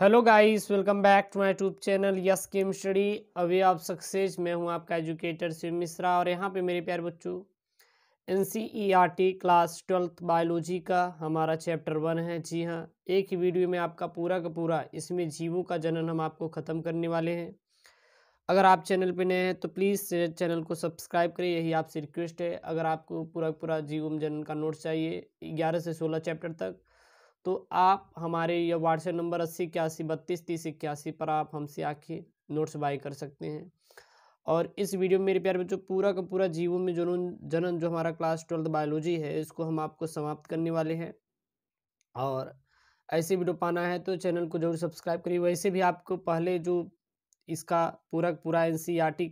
hello guys welcome back to my tube channel yes game study अभी आप success मैं हूं आपका एजुकेटर शिव मिश्रा और यहां पे मेरे प्यार बच्चों एन क्लास ट्वेल्थ बायोलॉजी का हमारा चैप्टर वन है जी हां एक ही वीडियो में आपका पूरा का पूरा इसमें जीवों का जनन हम आपको ख़त्म करने वाले हैं अगर आप चैनल पर नए हैं तो प्लीज़ चैनल को सब्सक्राइब करें यही आपसे रिक्वेस्ट है अगर आपको पूरा पूरा जीवम जनन का नोट्स चाहिए ग्यारह से सोलह चैप्टर तक तो आप हमारे यह व्हाट्सएप नंबर अस्सी इक्यासी बत्तीस तीस इक्यासी पर आप हमसे आके नोट्स बाय कर सकते हैं और इस वीडियो में मेरे प्यारे बच्चों पूरा का पूरा जीवन में जनन जनन जो हमारा क्लास ट्वेल्थ बायोलॉजी है इसको हम आपको समाप्त करने वाले हैं और ऐसी वीडियो पाना है तो चैनल को जरूर सब्सक्राइब करिए वैसे भी आपको पहले जो इसका पूरा पूरा एन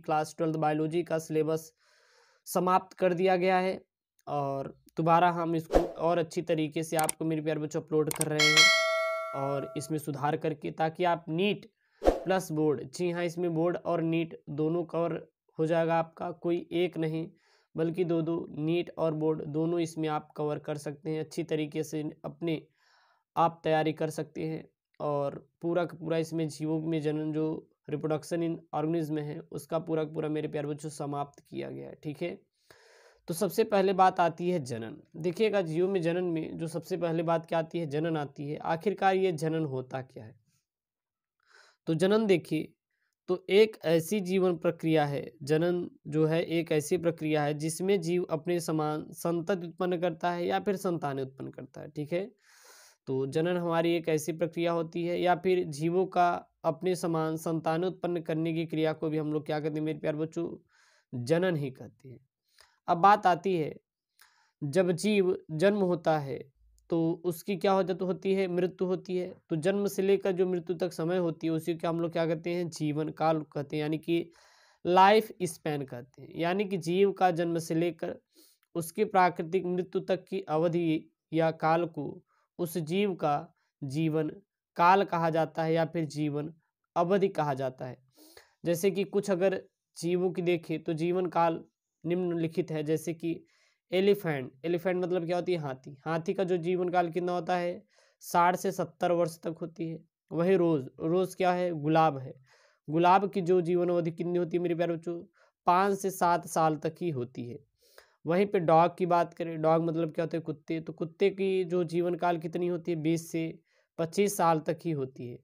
क्लास ट्वेल्थ बायोलॉजी का सिलेबस समाप्त कर दिया गया है और दोबारा हम इसको और अच्छी तरीके से आपको मेरे प्यार बच्चों अपलोड कर रहे हैं और इसमें सुधार करके ताकि आप नीट प्लस बोर्ड जी हाँ इसमें बोर्ड और नीट दोनों कवर हो जाएगा आपका कोई एक नहीं बल्कि दो दो नीट और बोर्ड दोनों इसमें आप कवर कर सकते हैं अच्छी तरीके से अपने आप तैयारी कर सकते हैं और पूरा का पूरा इसमें जीवों में जनन जो रिप्रोडक्शन इन ऑर्गेनिज्म है उसका पूरा पूरा मेरे प्यार बच्चों समाप्त किया गया है ठीक है तो सबसे पहले बात आती है जनन देखिएगा जीव में जनन में जो सबसे पहले बात क्या आती है जनन आती है आखिरकार ये जनन होता क्या है तो जनन देखिए तो एक ऐसी जीवन प्रक्रिया है जनन जो है एक ऐसी प्रक्रिया है जिसमें जीव अपने समान संतत उत्पन्न करता है या फिर संतान उत्पन्न करता है ठीक है तो जनन हमारी एक ऐसी प्रक्रिया होती है या फिर जीवों का अपने समान संतान उत्पन्न करने की क्रिया को भी हम लोग क्या कहते हैं मेरे प्यार बच्चों जनन ही कहते हैं अब बात आती है जब जीव जन्म होता है तो उसकी क्या हो जाती होती है मृत्यु होती है तो जन्म से लेकर जो मृत्यु तक समय होती है उसी को हम लोग क्या कहते हैं जीवन काल कहते हैं यानी कि लाइफ स्पैन कहते हैं यानी कि जीव का जन्म से लेकर उसकी प्राकृतिक मृत्यु तक की अवधि या काल को उस जीव का जीवन काल कहा जाता है या फिर जीवन अवधि कहा जाता है जैसे कि कुछ अगर जीवों की देखें तो जीवन काल निम्नलिखित है जैसे कि एलिफेंट एलिफेंट मतलब क्या होती है हाथी हाथी का जो जीवन काल कितना होता है साठ से सत्तर वर्ष तक होती है वही रोज रोज क्या है गुलाब है गुलाब की जो जीवन अवधि कितनी होती है मेरे प्यारे बच्चों पाँच से सात साल तक ही होती है वहीं पे डॉग की बात करें डॉग मतलब क्या होता है कुत्ते तो कुत्ते की जो जीवन काल कितनी होती है बीस से पच्चीस साल तक ही होती है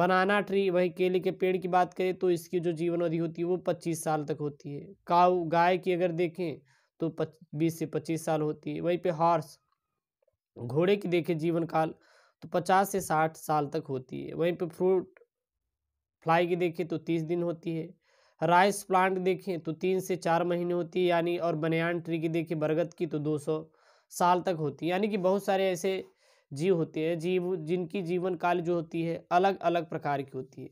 बनाना ट्री वही केले के पेड़ की बात करें तो इसकी जो जीवन अवधि होती है वो पच्चीस साल तक होती है काऊ गाय की अगर देखें तो बीस से पच्चीस साल होती है वहीं पे हॉर्स घोड़े की देखें जीवन काल तो पचास से साठ साल तक होती है वहीं पे फ्रूट फ्लाई की देखें तो तीस दिन होती है राइस प्लांट देखें तो तीन से चार महीने होती है यानी और बनयान ट्री की देखें बरगद की तो दो सौ साल तक होती है यानी कि बहुत सारे ऐसे जीव होते हैं जीव जिनकी जीवन काल जो होती है अलग अलग प्रकार की होती है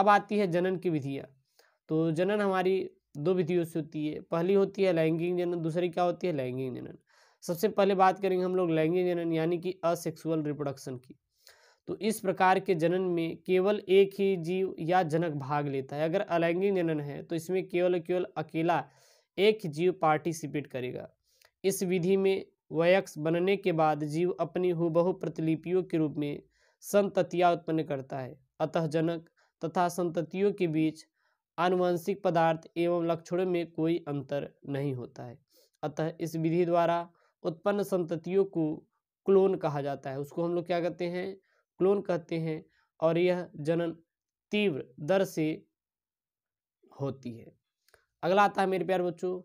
अब आती है जनन की विधियाँ तो जनन हमारी दो विधियों से होती है पहली होती है लैंगिक जनन दूसरी क्या होती है लैंगिक जनन सबसे पहले बात करेंगे हम लोग लैंगिक जनन यानी कि असेक्सुअल रिप्रोडक्शन की तो इस प्रकार के जनन में केवल एक ही जीव या जनक भाग लेता है अगर अलैंगिक जनन है तो इसमें केवल केवल अकेला एक जीव पार्टिसिपेट करेगा इस विधि में वयस्क बनने के बाद जीव अपनी हुबहु प्रतिलिपियों के रूप में संततियाँ उत्पन्न करता है अतः जनक तथा संततियों के बीच आनुवंशिक पदार्थ एवं लक्षणों में कोई अंतर नहीं होता है अतः इस विधि द्वारा उत्पन्न संततियों को क्लोन कहा जाता है उसको हम लोग क्या कहते हैं क्लोन कहते हैं और यह जनन तीव्र दर से होती है अगला आता है मेरे प्यार बच्चों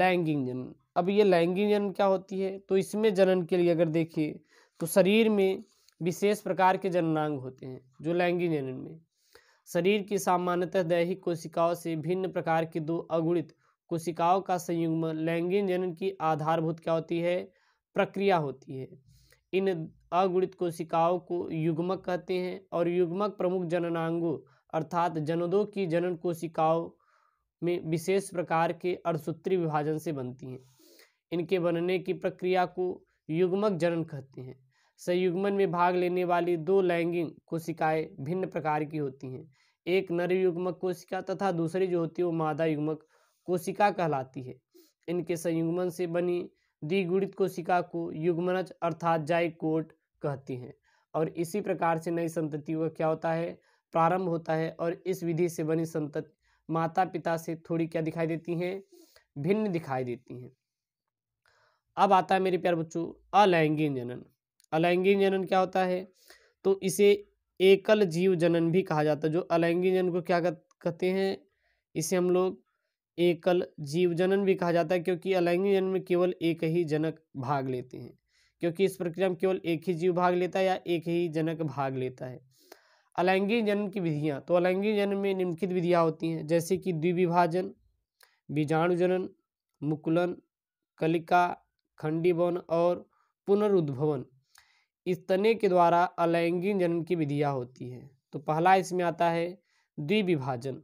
लैंगिक जनन अब ये लैंगिक जनन क्या होती है तो इसमें जनन के लिए अगर देखिए तो शरीर में विशेष प्रकार के जननांग होते हैं जो लैंगिक जनन में शरीर की सामान्यतः दैहिक कोशिकाओं से भिन्न प्रकार की दो अगुणित कोशिकाओं का संयुग्म लैंगिक जनन की आधारभूत क्या होती है प्रक्रिया होती है इन अगुणित कोशिकाओं को युग्मक कहते हैं और युग्मक प्रमुख जननांगों अर्थात जनदों की जनन कोशिकाओं में विशेष प्रकार के अर्धसूत्री विभाजन से बनती हैं इनके बनने की प्रक्रिया को युग्मक जनन कहते हैं संयुग्मन में भाग लेने वाली दो लैंगिंग कोशिकाएं भिन्न प्रकार की होती हैं एक नर युग्मक कोशिका तथा दूसरी जो होती है वो मादा युग्मक कोशिका कहलाती है इनके संयुग्मन से बनी द्विगुणित कोशिका को युग्मनज अर्थात कोट कहती हैं और इसी प्रकार से नई संतति का क्या होता है प्रारंभ होता है और इस विधि से बनी संतत माता पिता से थोड़ी क्या दिखाई देती हैं भिन्न दिखाई देती हैं अब आता है मेरे प्यार बच्चों अलैंगिक जनन अलैंगिक जनन क्या होता है तो इसे एकल जीव जनन भी कहा जाता है जो अलैंगिक जनन को क्या कहते हैं इसे हम लोग एकल जीव जनन भी कहा जाता है क्योंकि अलैंगिक जनन में केवल एक ही जनक भाग लेते हैं क्योंकि इस प्रक्रिया में केवल एक ही जीव भाग लेता है या एक ही जनक भाग लेता है अलैंगिक जन्म की विधियाँ तो अलैंगिक जन्म में निम्नलिखित विधियाँ होती हैं जैसे कि द्विविभाजन जनन मुकुलन कलिका खंडीभवन और पुनरुद्भवन इस तने के द्वारा अलैंगिक जन्म की विधियाँ होती है तो पहला इसमें आता है द्विविभाजन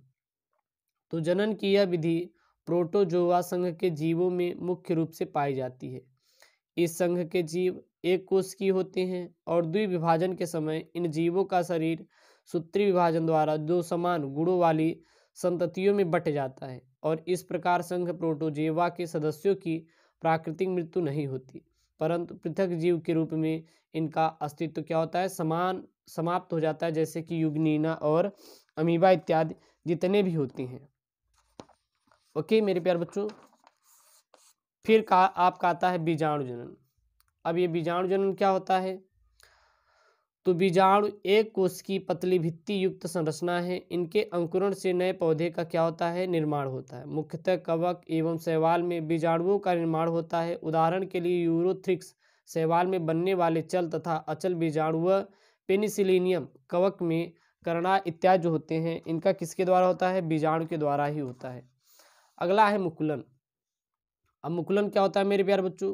तो जनन की यह विधि प्रोटोजोवा संघ के जीवों में मुख्य रूप से पाई जाती है इस संघ के जीव एक कोश की होते हैं और द्विविभाजन के समय इन जीवों का शरीर सूत्री विभाजन द्वारा दो समान गुणों वाली संततियों में बट जाता है और इस प्रकार संघ प्रोटोजेवा के सदस्यों की प्राकृतिक मृत्यु नहीं होती परंतु पृथक जीव के रूप में इनका अस्तित्व क्या होता है समान समाप्त हो जाता है जैसे कि युगनीना और अमीबा इत्यादि जितने भी होती हैं ओके मेरे प्यार बच्चों फिर का आपका आता है बीजाणु जनन अब ये बीजाणु जनन क्या होता है तो बीजाणु एक कोष की पतली भित्ति युक्त संरचना है इनके अंकुरण से नए पौधे का क्या होता है निर्माण होता है मुख्यतः कवक एवं शैवाल में बीजाणुओं का निर्माण होता है उदाहरण के लिए यूरोथ्रिक्स शैवाल में बनने वाले चल तथा अचल बीजाणु पेनिसिलिनियम कवक में करणा इत्यादि जो होते हैं इनका किसके द्वारा होता है बीजाणु के द्वारा ही होता है अगला है मुकुलन अब मुकुलन क्या होता है मेरे प्यार बच्चों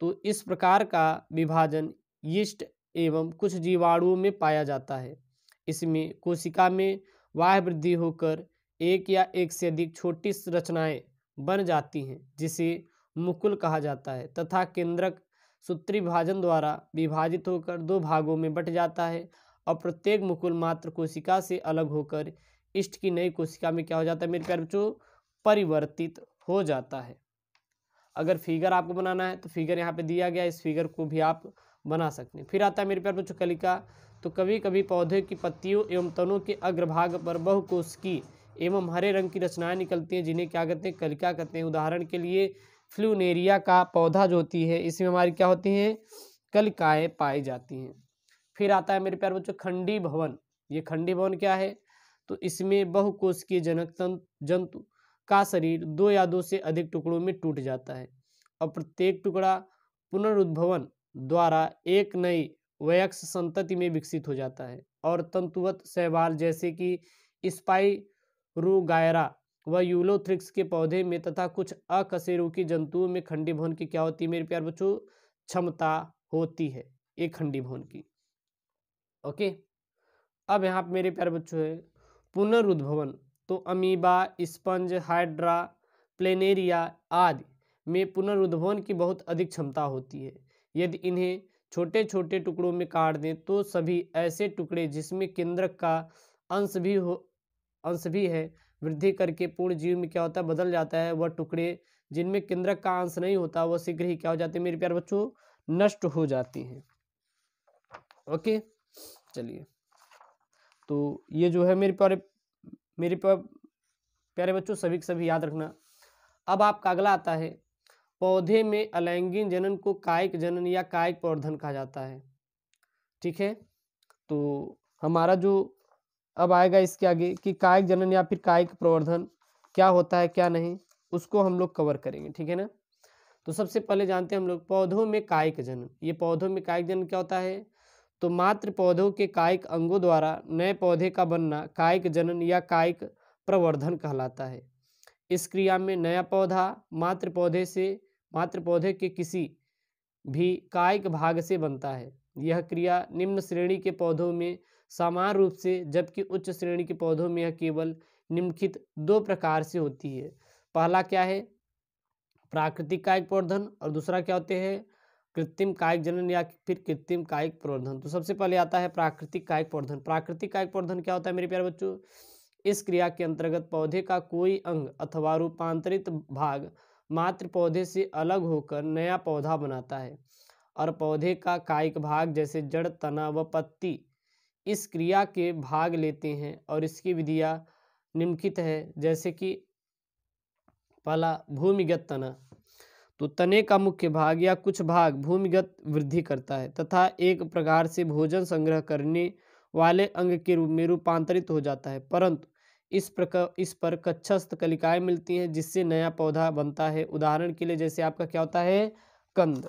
तो इस प्रकार का विभाजन यीस्ट एवं कुछ जीवाणुओं में पाया जाता है इसमें कोशिका में वाह वृद्धि होकर एक या एक से अधिक छोटी रचनाएं बन जाती हैं जिसे मुकुल कहा जाता है तथा केंद्रक सूत्रिभाजन द्वारा विभाजित होकर दो भागों में बट जाता है और प्रत्येक मुकुल मात्र कोशिका से अलग होकर इष्ट की नई कोशिका में क्या हो जाता है मेरे प्यार बच्चों परिवर्तित हो जाता है अगर फिगर आपको बनाना है तो फिगर यहाँ पे दिया गया इस फिगर को भी आप बना सकते हैं फिर आता है मेरे प्यार बच्चों कलिका तो कभी कभी पौधे की पत्तियों एवं तनों के अग्रभाग पर बहुकोश की एवं हरे रंग की रचनाएं निकलती हैं जिन्हें क्या कहते हैं कलिका कहते हैं उदाहरण के लिए फ्लूनेरिया का पौधा जो होती है इसमें हमारी क्या होती हैं कलिकाएँ पाई जाती हैं फिर आता है मेरे प्यार बच्चों खंडी भवन ये खंडी भवन क्या है तो इसमें की जनक जंतु का शरीर दो या दो से अधिक टुकड़ों में टूट जाता है और प्रत्येक टुकड़ा पुनरुद्भवन द्वारा एक नई वयक्स संतति में विकसित हो जाता है और तंतुवत शैवाल जैसे कि स्पाइरोगायरा व यूलोथ्रिक्स के पौधे में तथा कुछ अकशेरुकी जंतुओं में खंडी भवन की क्या होती है मेरे प्यार बच्चों क्षमता होती है एक खंडी भवन की ओके अब यहाँ पे मेरे प्यार बच्चों है पुनरुद्भवन तो अमीबा स्पंज हाइड्रा प्लेनेरिया आदि में पुनरुद्भवन की बहुत अधिक क्षमता होती है यदि इन्हें छोटे छोटे टुकड़ों में काट दें तो सभी ऐसे टुकड़े जिसमें केंद्रक का अंश भी हो अंश भी है वृद्धि करके पूर्ण जीव में क्या होता है बदल जाता है वह टुकड़े जिनमें केंद्रक का अंश नहीं होता वह शीघ्र ही क्या हो जाते हैं मेरे प्यार बच्चों नष्ट हो जाती हैं ओके चलिए तो ये जो है मेरे प्यारे मेरे प्यारे बच्चों सभी सभी याद रखना अब आपका अगला आता है पौधे में अलैंगिन जनन को कायिक जनन या कायिक प्रवर्धन कहा जाता है ठीक है तो हमारा जो अब आएगा इसके आगे कि कायिक जनन या फिर कायिक प्रवर्धन क्या होता है क्या नहीं उसको हम लोग कवर करेंगे ठीक है ना तो सबसे पहले जानते हैं हम लोग पौधों में कायिक जनन ये पौधों में कायिक जनन क्या होता है तो मात्र पौधों के कायिक अंगों द्वारा नए पौधे का बनना कायिक जनन या कायिक प्रवर्धन कहलाता है इस क्रिया में नया पौधा मात्र पौधे से मात्र पौधे के किसी भी कायिक भाग से बनता है यह क्रिया निम्न श्रेणी के पौधों में सामान्य रूप से जबकि उच्च श्रेणी के पौधों में यह केवल निम्नलिखित दो प्रकार से होती है पहला क्या है प्राकृतिक कायिक प्रवर्धन और दूसरा क्या होते हैं कृत्रिम कायिक जनन या फिर कृत्रिम कायिक प्रवर्धन तो सबसे पहले आता है प्राकृतिक कायिक प्रवर्धन प्राकृतिक कायिक प्रवर्धन क्या होता है मेरे प्यारे बच्चों इस क्रिया के अंतर्गत पौधे का कोई अंग अथवा रूपांतरित भाग मात्र पौधे से अलग होकर नया पौधा बनाता है और पौधे का कायिक भाग जैसे जड़ तना व पत्ती इस क्रिया के भाग लेते हैं और इसकी विधियाँ निम्नलिखित है जैसे कि पहला भूमिगत तना तो तने का मुख्य भाग या कुछ भाग भूमिगत वृद्धि करता है तथा एक प्रकार से भोजन संग्रह करने वाले अंग के रूप में रूपांतरित हो जाता है परंतु इस प्रकार इस पर कच्छस्थ कलिकाएं मिलती हैं जिससे नया पौधा बनता है उदाहरण के लिए जैसे आपका क्या होता है कंद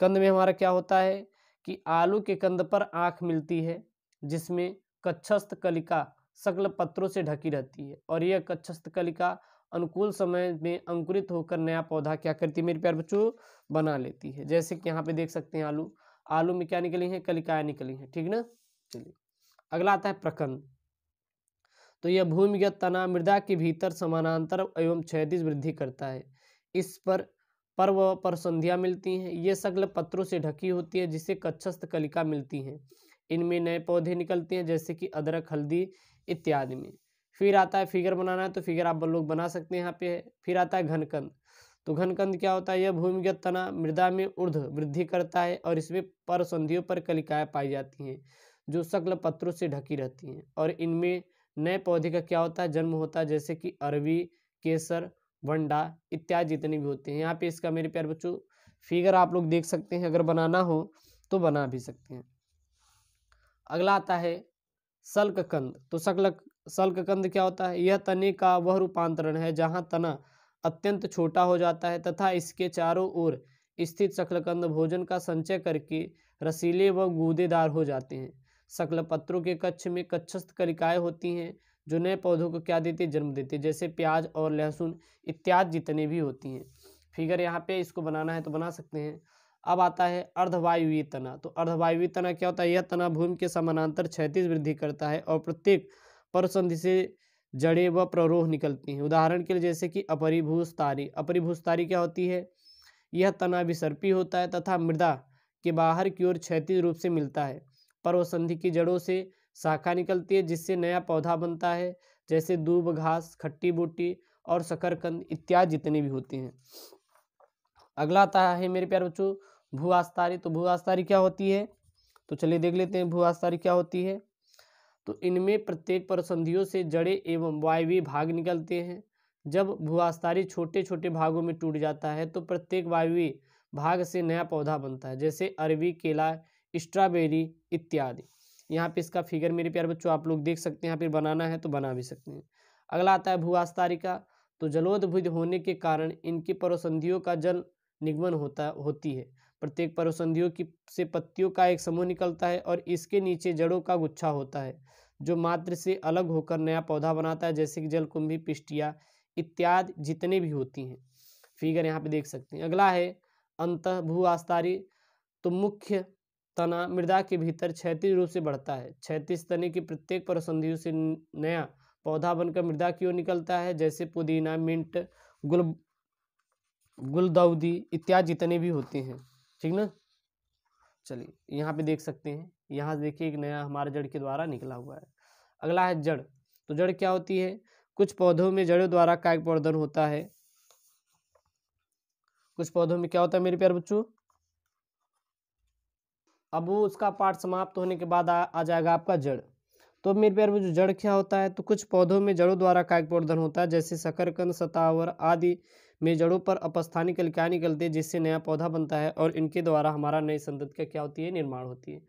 कंद में हमारा क्या होता है कि आलू के कंद पर आँख मिलती है जिसमें कच्छस्थ कलिका सकल पत्रों से ढकी रहती है और यह कच्छस्थ कलिका अनुकूल समय में अंकुरित होकर नया पौधा क्या करती है मेरे प्यार बच्चों बना लेती है जैसे कि यहाँ पे देख सकते हैं आलू आलू में क्या निकली है कलिकाएं निकली हैं ठीक ना चलिए अगला आता है प्रकंद तो यह भूमिगत तना मृदा के भीतर समानांतर एवं क्षैतिज वृद्धि करता है इस पर पर्व पर संध्या मिलती हैं ये शक्ल पत्रों से ढकी होती है जिसे कच्छस्थ कलिका मिलती हैं इनमें नए पौधे निकलते हैं जैसे कि अदरक हल्दी इत्यादि में फिर आता है फिगर बनाना है तो फिगर आप लोग बना सकते हैं यहाँ पे फिर आता है घनकंद तो घनकंद क्या होता है यह भूमिगत तना मृदा में ऊर्ध वृद्धि करता है और इसमें पर संधियों पर कलिकाएँ पाई जाती हैं जो सकल पत्रों से ढकी रहती हैं और इनमें नए पौधे का क्या होता है जन्म होता है जैसे कि अरबी केसर वंडा इत्यादि जितने भी होते हैं यहाँ पे इसका मेरे प्यार बच्चों फिगर आप लोग देख सकते हैं अगर बनाना हो तो बना भी सकते हैं अगला आता है शल्ककंद तो शल्क सल्ककंद क्या होता है यह तने का वह रूपांतरण है जहाँ तना अत्यंत छोटा हो जाता है तथा इसके चारों ओर स्थित शक्लकंद भोजन का संचय करके रसीले व गूदेदार हो जाते हैं सकल पत्रों के कक्ष में कक्षस्थ कलिकाएँ होती हैं जो नए पौधों को क्या देती जन्म देती जैसे प्याज और लहसुन इत्यादि जितने भी होती हैं फिगर यहाँ पे इसको बनाना है तो बना सकते हैं अब आता है अर्धवायुवी तना तो अर्धवायुवी तना क्या होता है यह तना भूमि के समानांतर क्षैतिज वृद्धि करता है और प्रत्येक परसंधि से जड़े व प्ररोह निकलती हैं उदाहरण के लिए जैसे कि अपरिभूस तारी क्या होती है यह तना विसर्पी होता है तथा मृदा के बाहर की ओर क्षैतिज रूप से मिलता है पर्व संधि की जड़ों से शाखा निकलती है जिससे नया पौधा बनता है जैसे दूब घास खट्टी बूटी और शकरकंद इत्यादि जितने भी होते हैं अगला आता है मेरे प्यार बच्चों आस्तारी तो आस्तारी क्या होती है तो चलिए देख लेते हैं भू आस्तारी क्या होती है तो इनमें प्रत्येक परसंधियों से जड़े एवं वायवी भाग निकलते हैं जब भू आस्तारी छोटे छोटे भागों में टूट जाता है तो प्रत्येक वायवी भाग से नया पौधा बनता है जैसे अरबी केला स्ट्रॉबेरी इत्यादि यहाँ पे इसका फिगर मेरे प्यार बच्चों आप लोग देख सकते हैं यहाँ पे बनाना है तो बना भी सकते हैं अगला आता है भूआस्तारिका तो जलोदभुज होने के कारण इनकी परोसंधियों का जल निगमन होता होती है प्रत्येक परोसंधियों की से पत्तियों का एक समूह निकलता है और इसके नीचे जड़ों का गुच्छा होता है जो मात्र से अलग होकर नया पौधा बनाता है जैसे कि जलकुंभी पिस्टिया इत्यादि जितने भी होती हैं फिगर यहाँ पे देख सकते हैं अगला है अंत भू आस्तारी तो मुख्य तना मृदा के भीतर क्षैतिज रूप से बढ़ता है क्षैतिज तने की प्रत्येक परसंधियों से नया पौधा बनकर मृदा की ओर निकलता है जैसे पुदीना मिंट गुल गुलदाउदी इत्यादि जितने भी होते हैं ठीक ना चलिए यहाँ पे देख सकते हैं यहाँ देखिए एक नया हमारे जड़ के द्वारा निकला हुआ है अगला है जड़ तो जड़ क्या होती है कुछ पौधों में जड़ों द्वारा कायक वर्धन होता है कुछ पौधों में क्या होता है मेरे प्यार बच्चों अब वो उसका पार्ट समाप्त होने के बाद आ, आ जाएगा आपका जड़ तो मेरे प्यार में जो जड़ क्या होता है तो कुछ पौधों में जड़ों द्वारा प्रवर्धन होता है जैसे शकरकंद सतावर आदि में जड़ों पर अपस्थानी कलिकाएँ निकलती है जिससे नया पौधा बनता है और इनके द्वारा हमारा नई संतत का क्या होती है निर्माण होती है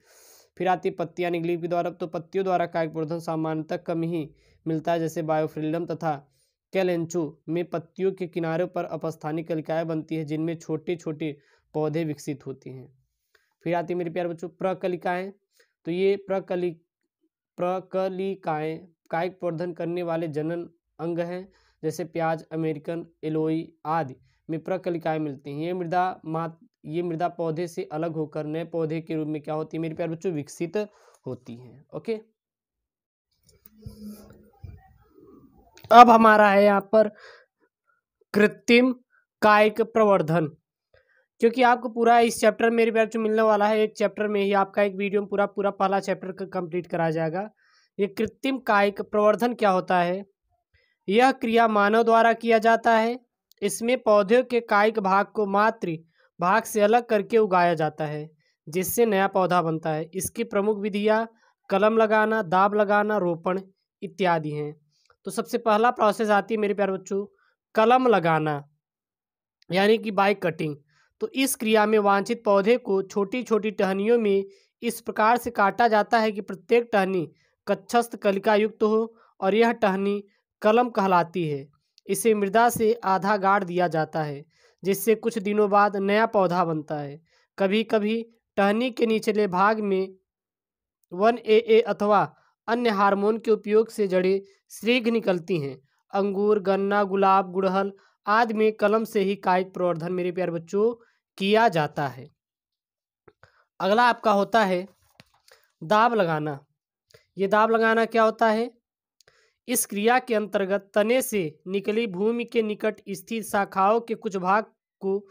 फिर आती है पत्तियाँ निकली के द्वारा तो पत्तियों द्वारा प्रवर्धन सामान्यतः कम ही मिलता है जैसे बायोफ्रिल्डम तथा कैलेंचू में पत्तियों के किनारों पर अपस्थानी कलिकाएँ बनती है जिनमें छोटे छोटे पौधे विकसित होती हैं फिर आती है मेरे प्यार बच्चों प्रकलिकाएं तो ये प्रकलि प्रकलिकाएं कायिक प्रवर्धन करने वाले जनन अंग हैं जैसे प्याज अमेरिकन एलोई आदि में प्रकलिकाएं मिलती हैं ये मृदा मात ये मृदा पौधे से अलग होकर नए पौधे के रूप में क्या होती है मेरे प्यार बच्चों विकसित होती हैं ओके अब हमारा है यहाँ पर कृत्रिम कायिक प्रवर्धन क्योंकि आपको पूरा इस चैप्टर मेरे प्यार जो मिलने वाला है एक चैप्टर में ही आपका एक वीडियो में पूरा पूरा पहला चैप्टर कंप्लीट कराया जाएगा ये कृत्रिम कायिक प्रवर्धन क्या होता है यह क्रिया मानव द्वारा किया जाता है इसमें पौधे के कायिक भाग को मात्र भाग से अलग करके उगाया जाता है जिससे नया पौधा बनता है इसकी प्रमुख विधियाँ कलम लगाना दाब लगाना रोपण इत्यादि हैं तो सबसे पहला प्रोसेस आती है मेरे प्यार बच्चों कलम लगाना यानी कि बाई कटिंग तो इस क्रिया में वांछित पौधे को छोटी छोटी टहनियों में इस प्रकार से काटा जाता है कि प्रत्येक टहनी कच्छस्थ कलिका युक्त हो और यह टहनी कलम कहलाती है इसे मृदा से आधा गाड़ दिया जाता है जिससे कुछ दिनों बाद नया पौधा बनता है कभी कभी टहनी के निचले भाग में वन ए ए अथवा अन्य हार्मोन के उपयोग से जड़ें श्रीघ निकलती हैं अंगूर गन्ना गुलाब गुड़हल आदि में कलम से ही कायिक प्रवर्धन मेरे प्यार बच्चों किया जाता है अगला आपका होता है दाब लगाना ये दाब लगाना क्या होता है इस क्रिया के अंतर्गत तने से निकली भूमि के निकट स्थित शाखाओं के कुछ भाग को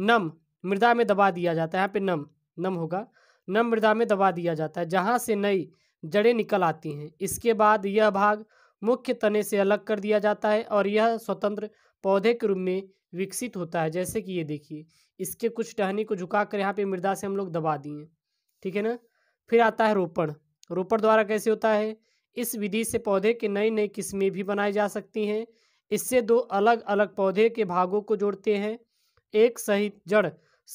नम मृदा में दबा दिया जाता है यहाँ पे नम नम होगा नम मृदा में दबा दिया जाता है जहाँ से नई जड़ें निकल आती हैं इसके बाद यह भाग मुख्य तने से अलग कर दिया जाता है और यह स्वतंत्र पौधे के रूप में विकसित होता है जैसे कि ये देखिए इसके कुछ टहनी को झुका कर यहाँ पे मृदा से हम लोग दबा दिए ठीक है ना फिर आता है रोपण रोपण द्वारा कैसे होता है इस विधि से पौधे के नई नई किस्में भी बनाई जा सकती हैं इससे दो अलग अलग पौधे के भागों को जोड़ते हैं एक सहित जड़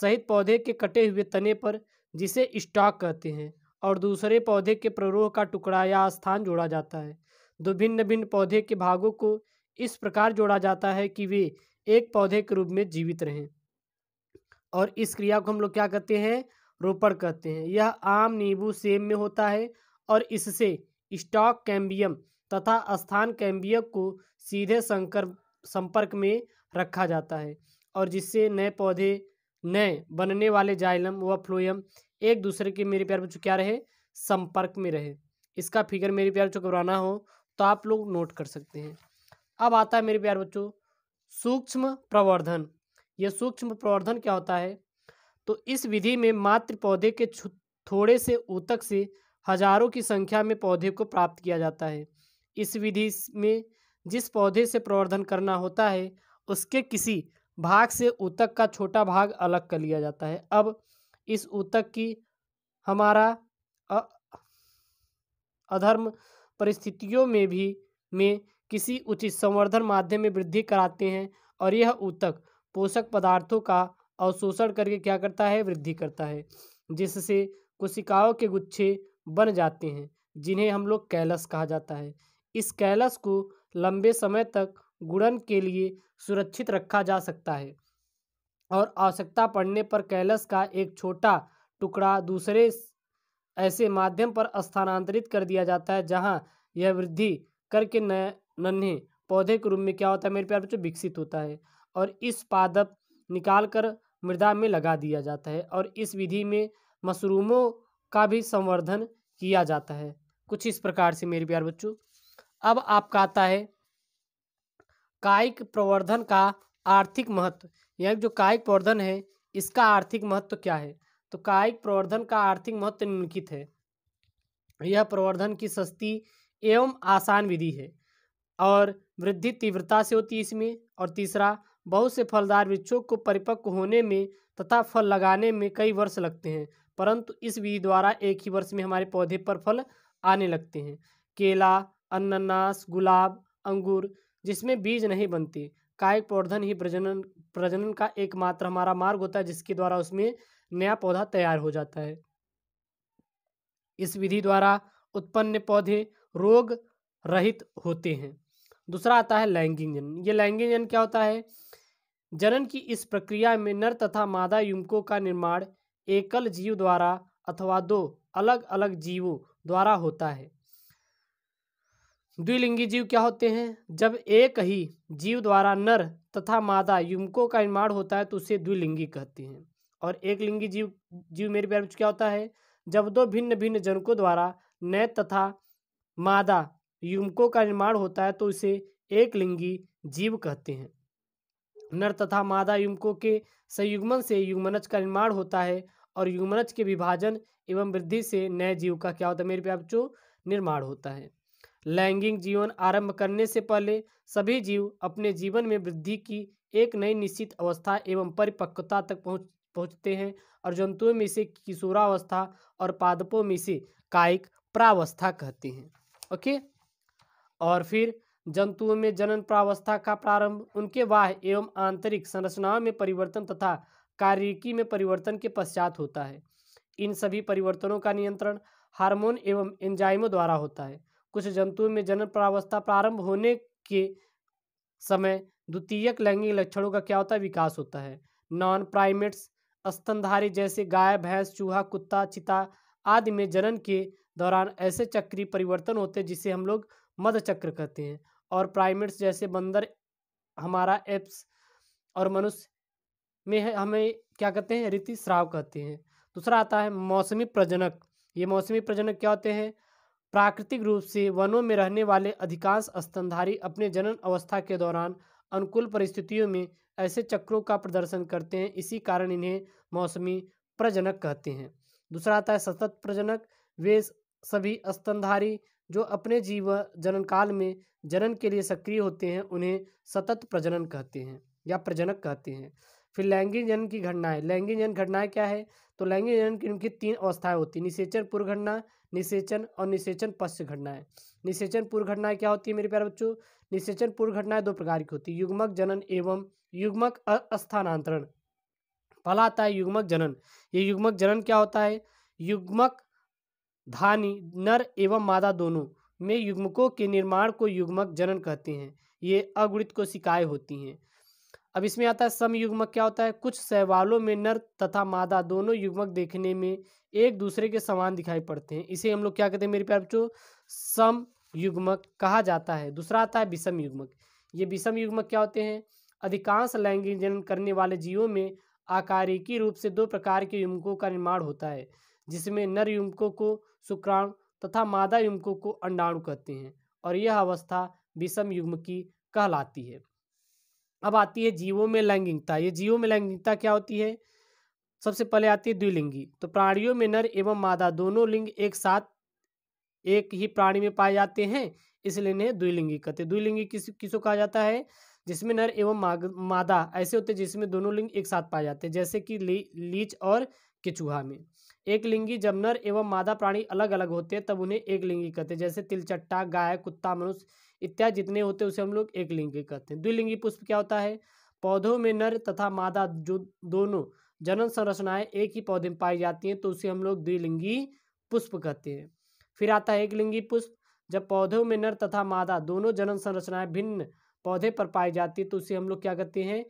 सहित पौधे के कटे हुए तने पर जिसे स्टॉक कहते हैं और दूसरे पौधे के प्ररोह का टुकड़ा या स्थान जोड़ा जाता है दो भिन्न भिन्न पौधे के भागों को इस प्रकार जोड़ा जाता है कि वे एक पौधे के रूप में जीवित रहें और इस क्रिया को हम लोग क्या कहते हैं रोपण कहते हैं यह आम नींबू सेब में होता है और इससे स्टॉक कैम्बियम तथा स्थान कैम्बियम को सीधे संकर संपर्क में रखा जाता है और जिससे नए पौधे नए बनने वाले जाइलम व फ्लोयम एक दूसरे के मेरे प्यार बच्चों क्या रहे संपर्क में रहे इसका फिगर मेरे प्यार बच्चों को बनाना हो तो आप लोग नोट कर सकते हैं अब आता है मेरे प्यार बच्चों सूक्ष्म प्रवर्धन यह सूक्ष्म प्रवर्धन क्या होता है तो इस विधि में मात्र पौधे के थोड़े से ऊतक से हजारों की संख्या में पौधे को प्राप्त किया जाता है इस विधि में जिस पौधे से प्रवर्धन करना होता है उसके किसी भाग से ऊतक का छोटा भाग अलग कर लिया जाता है अब इस ऊतक की हमारा अधर्म परिस्थितियों में भी में किसी उचित संवर्धन माध्यम में वृद्धि कराते हैं और यह ऊतक पोषक पदार्थों का अवशोषण करके क्या करता है वृद्धि करता है जिससे कोशिकाओं के गुच्छे बन जाते हैं जिन्हें हम लोग कैलस कहा जाता है इस कैलस को लंबे समय तक गुड़न के लिए सुरक्षित रखा जा सकता है और आवश्यकता पड़ने पर कैलस का एक छोटा टुकड़ा दूसरे ऐसे माध्यम पर स्थानांतरित कर दिया जाता है जहां यह वृद्धि करके नन्हे पौधे के रूप में क्या होता है मेरे प्यार बच्चों विकसित होता है और इस पादप निकाल कर मृदा में लगा दिया जाता है और इस विधि में मशरूमों का भी संवर्धन किया जाता है कुछ इस प्रकार से मेरे प्यार बच्चों अब आपका आता है कायिक प्रवर्धन का आर्थिक महत्व यानी जो कायिक प्रवर्धन है इसका आर्थिक महत्व क्या है तो कायिक प्रवर्धन का आर्थिक महत्व निम्नलिखित है यह प्रवर्धन की सस्ती एवं आसान विधि है और वृद्धि तीव्रता से होती है इसमें और तीसरा बहुत से फलदार वृक्षों को परिपक्व होने में तथा फल लगाने में कई वर्ष लगते हैं परंतु इस विधि द्वारा एक ही वर्ष में हमारे पौधे पर फल आने लगते हैं केला अनन्नास गुलाब अंगूर जिसमें बीज नहीं बनते कायक पौधन ही प्रजनन प्रजनन का एकमात्र हमारा मार्ग होता है जिसके द्वारा उसमें नया पौधा तैयार हो जाता है इस विधि द्वारा उत्पन्न पौधे रोग रहित होते हैं दूसरा आता है लैंगिंग जनन ये लैंगिंग जनन क्या होता है जनन की इस प्रक्रिया में नर तथा मादा युवकों का निर्माण एकल जीव द्वारा अथवा दो अलग अलग जीवों द्वारा होता है द्विलिंगी जीव क्या होते हैं जब एक ही जीव द्वारा नर तथा मादा युवकों का निर्माण होता है तो उसे द्विलिंगी कहते हैं और एक लिंगी जीव जीव मेरे प्यार क्या होता है जब दो भिन्न भिन्न जनकों द्वारा नर तथा मादा युवकों का निर्माण होता है तो इसे एक लिंगी जीव कहते हैं नर तथा मादा युवकों के संयुग्मन से युग्मनज का निर्माण होता है और युग्मनज के विभाजन एवं वृद्धि से नए जीव का क्या होता है मेरे प्यार निर्माण होता है लैंगिक जीवन आरंभ करने से पहले सभी जीव अपने जीवन में वृद्धि की एक नई निश्चित अवस्था एवं परिपक्वता तक पहुँच पहुँचते हैं और जंतुओं में से किशोरावस्था और पादपों में से कायिक प्रावस्था कहते हैं ओके और फिर जंतुओं में जनन प्रावस्था का प्रारंभ उनके वाह एवं आंतरिक संरचनाओं में परिवर्तन तथा कार्यिकी में परिवर्तन के पश्चात होता है इन सभी परिवर्तनों का नियंत्रण हार्मोन एवं एंजाइमों द्वारा होता है कुछ जंतुओं में जनन प्रावस्था प्रारंभ होने के समय द्वितीयक लैंगिक लक्षणों का क्या होता है विकास होता है नॉन प्राइमेट्स स्तनधारी जैसे गाय भैंस चूहा कुत्ता चिता आदि में जनन के दौरान ऐसे चक्रीय परिवर्तन होते हैं जिसे हम लोग मद चक्र कहते हैं और प्राइमेट्स जैसे बंदर हमारा एप्स और मनुष्य में हमें क्या कहते हैं रीति श्राव कहते हैं दूसरा आता है मौसमी प्रजनक ये मौसमी प्रजनक क्या होते हैं प्राकृतिक रूप से वनों में रहने वाले अधिकांश स्तनधारी अपने जनन अवस्था के दौरान अनुकूल परिस्थितियों में ऐसे चक्रों का प्रदर्शन करते हैं इसी कारण इन्हें मौसमी प्रजनक कहते हैं दूसरा आता है सतत प्रजनक वे सभी स्तनधारी जो अपने जीव जनन काल में जनन के लिए सक्रिय होते हैं उन्हें सतत प्रजनन कहते हैं या प्रजनक कहते हैं फिर लैंगिक जनन की घटनाएं लैंगिक जनन घटनाएं क्या है तो लैंगिक जनन की उनकी तीन अवस्थाएं होती है निषेचन पूर्व घटना निषेचन और निषेचन पश्च घटनाएं निषेचन पूर्व घटनाएं क्या होती है मेरे प्यारे बच्चों निषेचन पूर्व घटनाएं दो प्रकार की होती है युग्मक जनन एवं युग्मक स्थानांतरण पहला आता है युग्मक जनन ये युग्मक जनन क्या होता है युग्मक धानी नर एवं मादा दोनों में युग्मकों के निर्माण को युग्मक जनन कहते हैं ये अगुणित शिकायत होती हैं अब इसमें आता है समयुग्मक क्या होता है कुछ सहवालों में नर तथा मादा दोनों युग्मक देखने में एक दूसरे के समान दिखाई पड़ते हैं इसे हम लोग क्या कहते हैं मेरे प्यार बच्चों सम युग्मक कहा जाता है दूसरा आता है विषम युग्मक ये विषम युग्मक क्या होते हैं अधिकांश लैंगिक जनन करने वाले जीवों में आकारिकी रूप से दो प्रकार के युग्मकों का निर्माण होता है जिसमें नर युग्मकों को शुक्राणु तथा मादा युग्मकों को अंडाणु कहते हैं और यह अवस्था विषम युग्म की कहलाती है अब आती है जीवों में लैंगिकता ये जीवों में लैंगिकता क्या होती है सबसे पहले आती है द्विलिंगी तो प्राणियों में नर एवं मादा दोनों लिंग एक साथ एक ही प्राणी में पाए जाते हैं इसलिए इन्हें द्विलिंगी कहते हैं द्विलिंगी किस किसको कहा जाता है जिसमें नर एवं मादा ऐसे होते हैं जिसमें दोनों लिंग एक साथ पाए जाते हैं जैसे कि ली, लीच और केचुहा में एक लिंगी जब नर एवं मादा प्राणी अलग अलग होते हैं तब उन्हें एक लिंगी कहते हैं जैसे तिलचट्टा गाय कुत्ता मनुष्य इत्यादि जितने होते हैं उसे हम लोग एक लिंगी कहते हैं द्विलिंगी पुष्प क्या होता है पौधों में नर तथा मादा जो दोनों जनन संरचनाएं एक ही पौधे में पाई जाती हैं तो उसे हम लोग द्विलिंगी पुष्प कहते हैं फिर आता है एक लिंगी पुष्प जब पौधों में नर तथा मादा दोनों जनन संरचनाएं भिन्न पौधे पर पाई जाती है तो उसे हम लोग क्या कहते हैं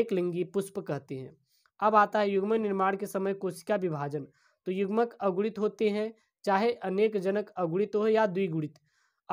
एक लिंगी पुष्प कहते हैं अब आता है युग्म निर्माण के समय कोशिका विभाजन तो युग्मक अगुणित होते हैं चाहे अनेक जनक अगुणित हो या द्विगुणित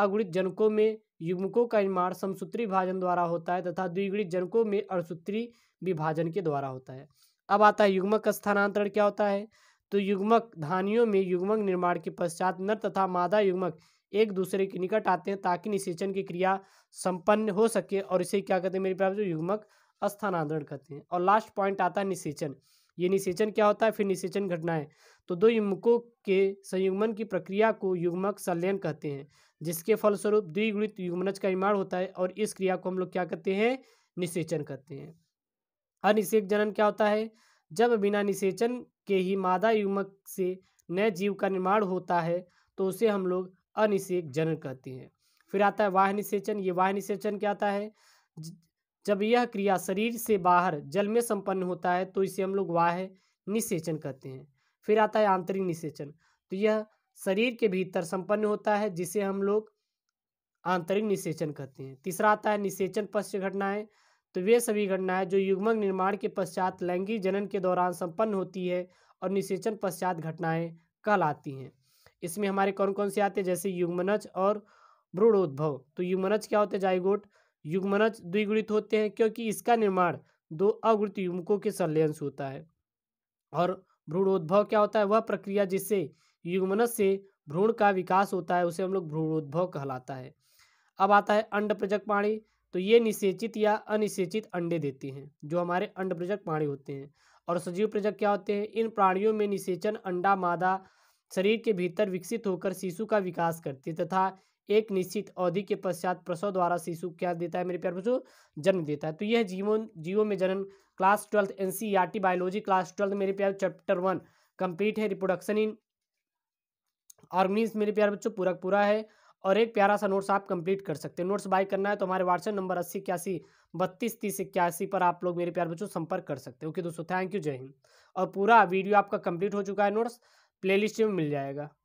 अगुणित जनकों में युग्मकों का निर्माण समसूत्री विभाजन द्वारा होता है तथा द्विगुणित जनकों में अणसूत्री विभाजन के द्वारा होता है अब आता है युग्मक स्थानांतरण क्या होता है तो युग्मक धानियों में युग्मक निर्माण के पश्चात नर तथा मादा युग्मक एक दूसरे के निकट आते हैं ताकि निषेचन की क्रिया संपन्न हो सके और इसे क्या कहते हैं मेरे प्यार जो युग्मक स्थानांतरण कहते हैं और लास्ट पॉइंट आता है निषेचन ये निषेचन क्या होता है फिर निषेचन घटनाएं तो दो युग्मकों के संयुग्मन की प्रक्रिया को युग्मक संलयन कहते हैं जिसके फलस्वरूप द्विगुणित युग्मनज का निर्माण होता है और इस क्रिया को हम लोग क्या कहते हैं निषेचन कहते हैं अनिषेक जनन क्या होता है जब बिना निषेचन के ही मादा युग्मक से नए जीव का निर्माण होता है तो उसे हम लोग अनिषेक जनन कहते हैं फिर आता है वाह निषेचन ये वाह निषेचन क्या आता है जब यह क्रिया शरीर से बाहर जल में संपन्न होता है तो इसे हम लोग वाह निषेचन कहते हैं फिर आता है आंतरिक निषेचन तो यह शरीर के भीतर संपन्न होता है जिसे हम लोग आंतरिक निषेचन कहते हैं तीसरा आता है निषेचन पश्च घटनाएं तो वे सभी घटनाएं जो युग्मक निर्माण के पश्चात लैंगिक जनन के दौरान संपन्न होती है और निषेचन पश्चात घटनाएं कहलाती हैं इसमें हमारे कौन कौन से आते हैं जैसे युग्मनज और भ्रूणोद्भव तो युग्मनज क्या होते हैं जाइगोट युग्मनज द्विगुणित होते हैं क्योंकि इसका निर्माण दो अगुणित युग्मकों के संलयंश होता है और भ्रूणोद्भव क्या होता है वह प्रक्रिया जिससे युगमनस से भ्रूण का विकास होता है उसे हम लोग भ्रूणोद्भव कहलाता है अब आता है अंड प्रजक पाणी तो ये निषेचित या अनिषेचित अंडे देते हैं जो हमारे अंड प्रजक प्राणी होते हैं और सजीव प्रजक क्या होते हैं इन प्राणियों में निषेचन अंडा मादा शरीर के भीतर विकसित होकर शिशु का विकास करती है तथा एक निश्चित अवधि के पश्चात प्रसव द्वारा शिशु क्या देता है मेरे प्यार बच्चों जन्म देता है तो यह जीवन जीवो में जनन class twelfth N biology class twelfth मेरे प्यार चैप्टर वन कंप्लीट है रिप्रोडक्शन इन ऑर्गनिज मेरे प्यार बच्चों पूरा पूरा है और एक प्यारा सा नोट्स आप कंप्लीट कर सकते हैं नोट्स बाय करना है तो हमारे व्हाट्सएप नंबर अस्सी इक्यासी बत्तीस तीस इक्यासी पर आप लोग मेरे प्यार बच्चों संपर्क कर सकते हैं ओके दोस्तों थैंक यू जय हिंद और पूरा वीडियो आपका कंप्लीट हो चुका है नोट्स प्लेलिस्ट में मिल जाएगा